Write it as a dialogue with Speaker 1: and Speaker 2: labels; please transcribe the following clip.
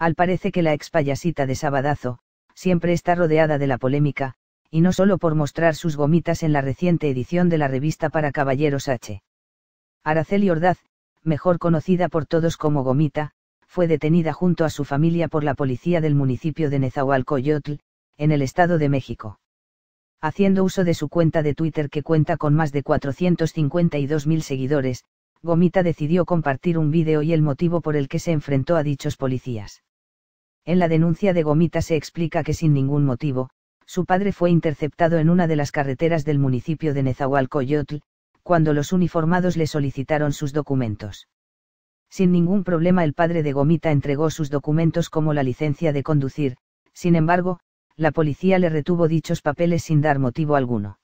Speaker 1: Al parece que la ex payasita de Sabadazo, siempre está rodeada de la polémica, y no solo por mostrar sus gomitas en la reciente edición de la revista para caballeros H. Araceli Ordaz, mejor conocida por todos como Gomita, fue detenida junto a su familia por la policía del municipio de Nezahualcoyotl, en el Estado de México. Haciendo uso de su cuenta de Twitter que cuenta con más de 452.000 seguidores, Gomita decidió compartir un vídeo y el motivo por el que se enfrentó a dichos policías. En la denuncia de Gomita se explica que sin ningún motivo, su padre fue interceptado en una de las carreteras del municipio de Nezahualcoyotl, cuando los uniformados le solicitaron sus documentos. Sin ningún problema el padre de Gomita entregó sus documentos como la licencia de conducir, sin embargo, la policía le retuvo dichos papeles sin dar motivo alguno.